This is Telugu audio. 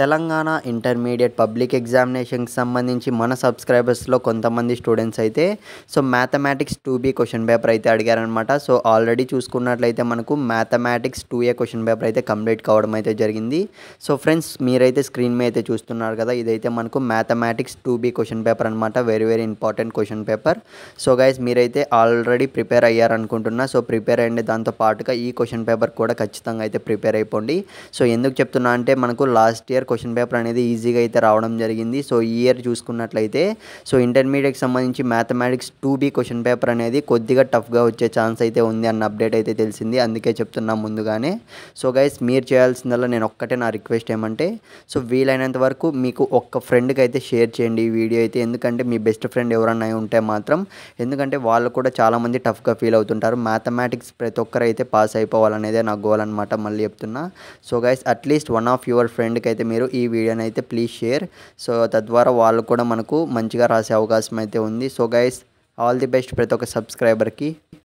తెలంగాణ ఇంటర్మీడియట్ పబ్లిక్ ఎగ్జామినేషన్కి సంబంధించి మన సబ్స్క్రైబర్స్లో కొంతమంది స్టూడెంట్స్ అయితే so mathematics two B question paper అయితే అడిగారనమాట సో ఆల్రెడీ చూసుకున్నట్లయితే మనకు mathematics two A question paper అయితే కంప్లీట్ కావడం అయితే జరిగింది సో ఫ్రెండ్స్ మీరైతే స్క్రీన్ మీద అయితే చూస్తున్నారు కదా ఇదైతే మనకు mathematics two B question paper అనమాట very very important question paper so guys మీరైతే ఆల్రెడీ ప్రిపేర్ అయ్యారనుకుంటున్నా సో ప్రిపేర్ అయ్యండి దాంతో పాటుగా ఈ క్వశ్చన్ పేపర్ కూడా ఖచ్చితంగా అయితే ప్రిపేర్ అయిపోండి సో ఎందుకు చెప్తున్నా అంటే మనకు last year year question paper అనేది ఈజీగా అయితే రావడం జరిగింది సో ఈ ఇయర్ చూసుకున్నట్లయితే సో ఇంటర్మీడియట్కి సంబంధించి mathematics two B question paper అనేది కొద్దిగా టఫ్గా వచ్చే ఛాన్స్ అయితే ఉంది అన్న అప్డేట్ అయితే తెలిసింది అందుకే చెప్తున్నా ముందుగానే సో గైస్ మీరు చేయాల్సిందల్లా నేను ఒక్కటే నా రిక్వెస్ట్ ఏమంటే సో వీలైనంత వరకు మీకు ఒక్క ఫ్రెండ్కి అయితే షేర్ చేయండి ఈ వీడియో అయితే ఎందుకంటే మీ బెస్ట్ ఫ్రెండ్ ఎవరన్నా ఉంటే మాత్రం ఎందుకంటే వాళ్ళు కూడా చాలామంది టఫ్గా ఫీల్ అవుతుంటారు మ్యాథమెటిక్స్ ప్రతి ఒక్కరైతే పాస్ అయిపోవాలనేదే నా గోల్ అనమాట మళ్ళీ చెప్తున్నా so guys at least one of your ఫ్రెండ్కి అయితే మీరు ఈ వీడియోని అయితే ప్లీజ్ షేర్ సో తద్వారా వాళ్ళు కూడా మనకు మంచిగా రాసే అవకాశం అయితే ఉంది so guys all the best ప్రతి ఒక్క సబ్స్క్రైబర్కి